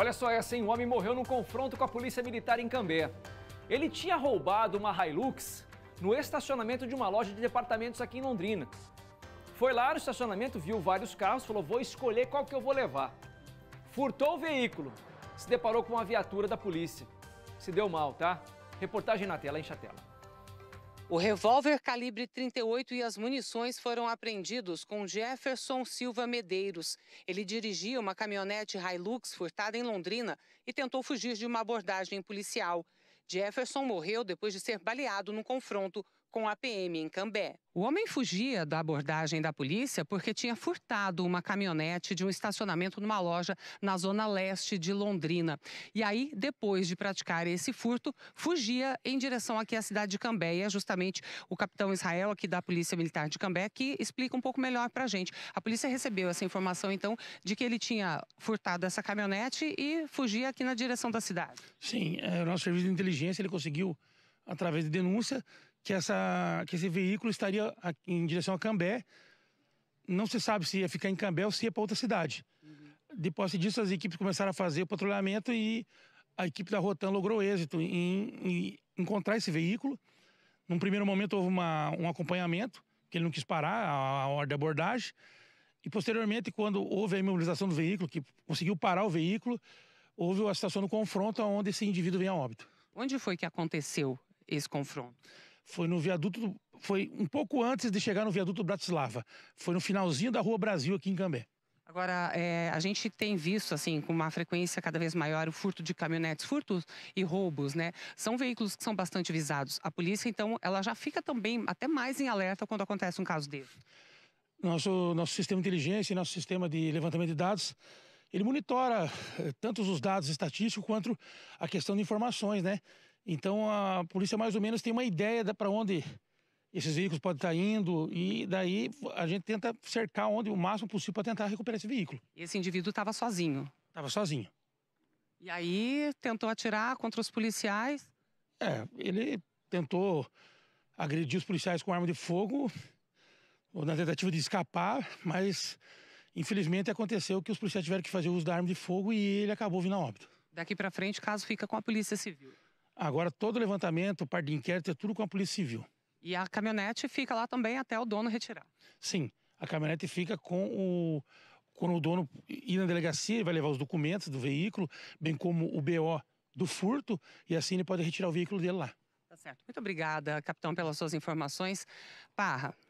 Olha só essa, hein? Um homem morreu num confronto com a polícia militar em Cambé. Ele tinha roubado uma Hilux no estacionamento de uma loja de departamentos aqui em Londrina. Foi lá no estacionamento, viu vários carros, falou: vou escolher qual que eu vou levar. Furtou o veículo, se deparou com uma viatura da polícia. Se deu mal, tá? Reportagem na tela, enche a tela. O revólver calibre 38 e as munições foram apreendidos com Jefferson Silva Medeiros. Ele dirigia uma caminhonete Hilux furtada em Londrina e tentou fugir de uma abordagem policial. Jefferson morreu depois de ser baleado no confronto com a PM em Cambé. O homem fugia da abordagem da polícia porque tinha furtado uma caminhonete de um estacionamento numa loja na zona leste de Londrina. E aí, depois de praticar esse furto, fugia em direção aqui à cidade de Cambé. E é justamente o capitão Israel aqui da Polícia Militar de Cambé que explica um pouco melhor para a gente. A polícia recebeu essa informação, então, de que ele tinha furtado essa caminhonete e fugia aqui na direção da cidade. Sim, é, o nosso serviço de inteligência ele conseguiu, através de denúncia, que, essa, que esse veículo estaria em direção a Cambé. Não se sabe se ia ficar em Cambé ou se ia para outra cidade. Uhum. Depois disso, as equipes começaram a fazer o patrulhamento e a equipe da Rotan logrou êxito em, em encontrar esse veículo. Num primeiro momento houve uma, um acompanhamento, que ele não quis parar a, a ordem de abordagem. E posteriormente, quando houve a imobilização do veículo, que conseguiu parar o veículo, houve a situação do confronto onde esse indivíduo vem a óbito. Onde foi que aconteceu esse confronto? Foi no viaduto, foi um pouco antes de chegar no viaduto Bratislava. Foi no finalzinho da Rua Brasil aqui em Cambé. Agora, é, a gente tem visto, assim, com uma frequência cada vez maior, o furto de caminhonetes, furtos e roubos, né? São veículos que são bastante visados. A polícia, então, ela já fica também até mais em alerta quando acontece um caso desse. Nosso, nosso sistema de inteligência, nosso sistema de levantamento de dados, ele monitora eh, tanto os dados estatísticos quanto a questão de informações, né? Então a polícia mais ou menos tem uma ideia para onde esses veículos podem estar tá indo e daí a gente tenta cercar onde o máximo possível para tentar recuperar esse veículo. Esse indivíduo estava sozinho? Estava sozinho. E aí tentou atirar contra os policiais? É, ele tentou agredir os policiais com arma de fogo ou na tentativa de escapar, mas infelizmente aconteceu que os policiais tiveram que fazer uso da arma de fogo e ele acabou vindo a óbito. Daqui para frente o caso fica com a Polícia Civil. Agora, todo levantamento, parte de inquérito, é tudo com a Polícia Civil. E a caminhonete fica lá também até o dono retirar? Sim, a caminhonete fica com o. Quando o dono ir na delegacia, vai levar os documentos do veículo, bem como o BO do furto, e assim ele pode retirar o veículo dele lá. Tá certo. Muito obrigada, capitão, pelas suas informações. Parra,